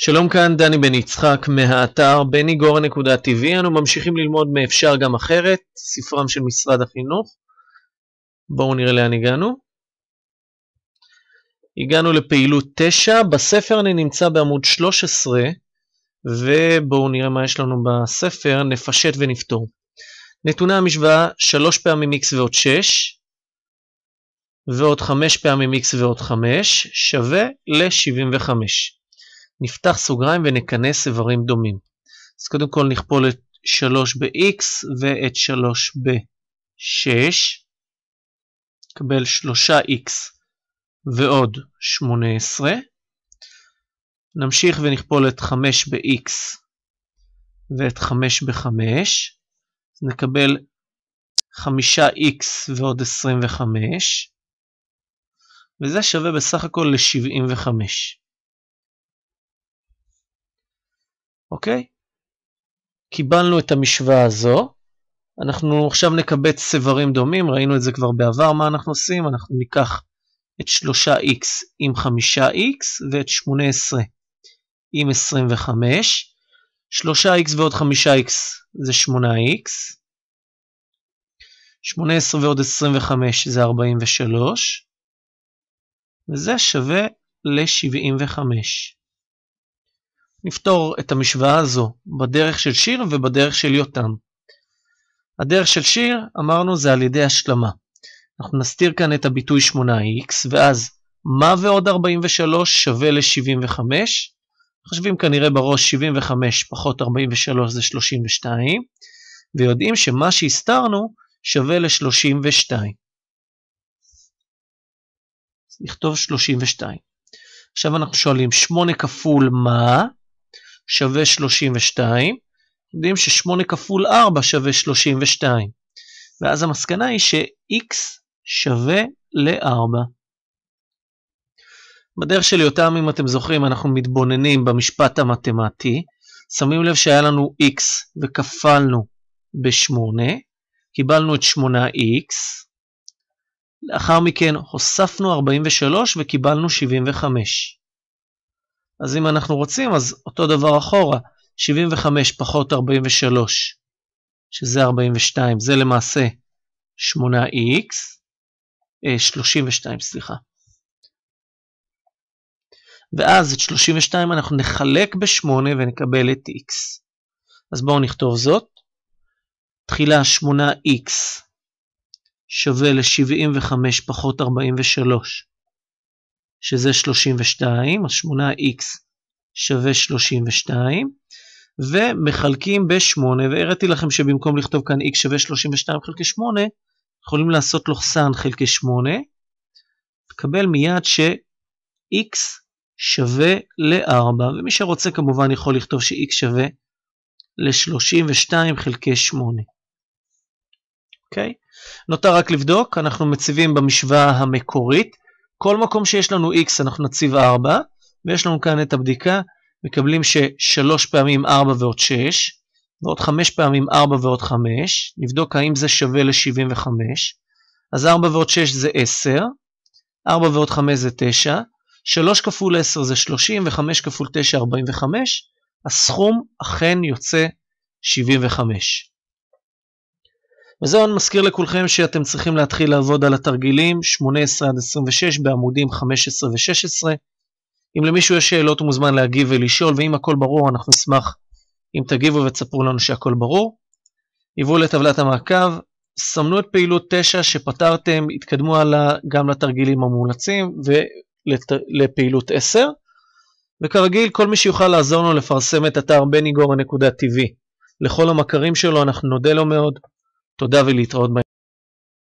שלום כאן דני בן יצחק מהאתר בניגורן.tv אנו ממשיכים ללמוד מאפשר גם אחרת, ספרם של משרד החינוך. בואו נראה לאן הגענו. הגענו לפעילות 9, בספר אני נמצא בעמוד 13, ובואו נראה מה יש לנו בספר, נפשט ונפתור. נתוני המשוואה 3 פעמים x ועוד 6, ועוד 5 פעמים x ועוד 5, שווה ל-75. נפתח סוגריים ונכנס איברים דומים. אז קודם כל נכפול את 3 ב-x ואת 3 ב-6, נקבל 3x ועוד 18, נמשיך ונכפול את 5 ב-x ואת 5 ב-5, נקבל 5x ועוד 25, וזה שווה בסך הכל ל-75. אוקיי? קיבלנו את המשוואה הזו, אנחנו עכשיו נקבץ סברים דומים, ראינו את זה כבר בעבר מה אנחנו עושים, אנחנו ניקח את 3x עם 5x ואת 18 עם 25, 3x ועוד 5x זה 8x, 18 ועוד 25 זה 43, וזה שווה ל-75. נפתור את המשוואה הזו בדרך של שיר ובדרך של יותם. הדרך של שיר, אמרנו, זה על ידי השלמה. אנחנו נסתיר כאן את הביטוי 8x, ואז מה ועוד 43 שווה ל-75? חושבים כנראה בראש 75 פחות 43 זה 32, ויודעים שמה שהסתרנו שווה ל-32. נכתוב 32. עכשיו אנחנו שואלים 8 כפול מה? שווה 32, יודעים ש-8 כפול 4 שווה 32. ואז המסקנה היא ש-x שווה ל-4. בדרך של יותם, אם אתם זוכרים, אנחנו מתבוננים במשפט המתמטי, שמים לב שהיה לנו x וכפלנו ב-8, קיבלנו את 8x, לאחר מכן הוספנו 43 וקיבלנו 75. אז אם אנחנו רוצים, אז אותו דבר אחורה, 75 פחות 43, שזה 42, זה למעשה 8x, 32, אה, סליחה. ואז את 32 אנחנו נחלק ב-8 ונקבל את x. אז בואו נכתוב זאת. תחילה 8x שווה ל-75 פחות 43, שזה 32, אז 8x שווה 32, ומחלקים ב-8, והראיתי לכם שבמקום לכתוב כאן x שווה 32 חלקי 8, יכולים לעשות לוחסן חלקי 8, תקבל מיד ש-x שווה ל-4, ומי שרוצה כמובן יכול לכתוב ש-x שווה ל-32 חלקי 8. אוקיי? Okay? נותר רק לבדוק, אנחנו מציבים במשוואה המקורית, כל מקום שיש לנו x אנחנו נציב 4, ויש לנו כאן את הבדיקה, מקבלים ש3 פעמים 4 ועוד 6, ועוד 5 פעמים 4 ועוד 5, נבדוק האם זה שווה ל-75, אז 4 ועוד 6 זה 10, 4 ועוד 5 זה 9, 3 כפול 10 זה 30 ו-5 כפול 9 45, הסכום אכן יוצא 75. וזהו אני מזכיר לכולכם שאתם צריכים להתחיל לעבוד על התרגילים 18 עד 26 בעמודים 15 ו-16. אם למישהו יש שאלות הוא מוזמן להגיב ולשאול ואם הכל ברור אנחנו נשמח אם תגיבו ותספרו לנו שהכל ברור. עברו לטבלת המעקב, סמנו את פעילות 9 שפתרתם, התקדמו עלה גם לתרגילים המומלצים ולפעילות 10. וכרגיל כל מי שיוכל לעזור לנו לפרסם את אתר בניגורה.tv לכל המכרים שלו אנחנו נודה לו מאוד. תודה ולהתראות. ב...